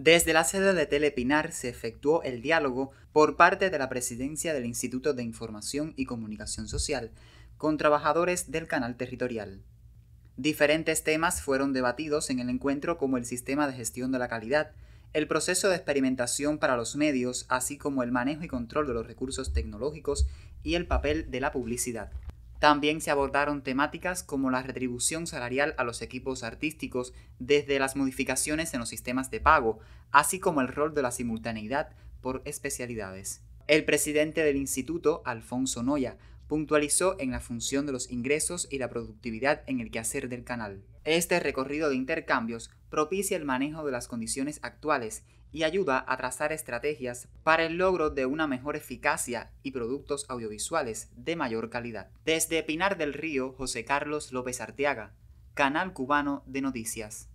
Desde la sede de Telepinar se efectuó el diálogo por parte de la presidencia del Instituto de Información y Comunicación Social con trabajadores del canal territorial. Diferentes temas fueron debatidos en el encuentro como el sistema de gestión de la calidad, el proceso de experimentación para los medios, así como el manejo y control de los recursos tecnológicos y el papel de la publicidad. También se abordaron temáticas como la retribución salarial a los equipos artísticos desde las modificaciones en los sistemas de pago, así como el rol de la simultaneidad por especialidades. El presidente del instituto, Alfonso Noya, Puntualizó en la función de los ingresos y la productividad en el quehacer del canal. Este recorrido de intercambios propicia el manejo de las condiciones actuales y ayuda a trazar estrategias para el logro de una mejor eficacia y productos audiovisuales de mayor calidad. Desde Pinar del Río, José Carlos López Arteaga, Canal Cubano de Noticias.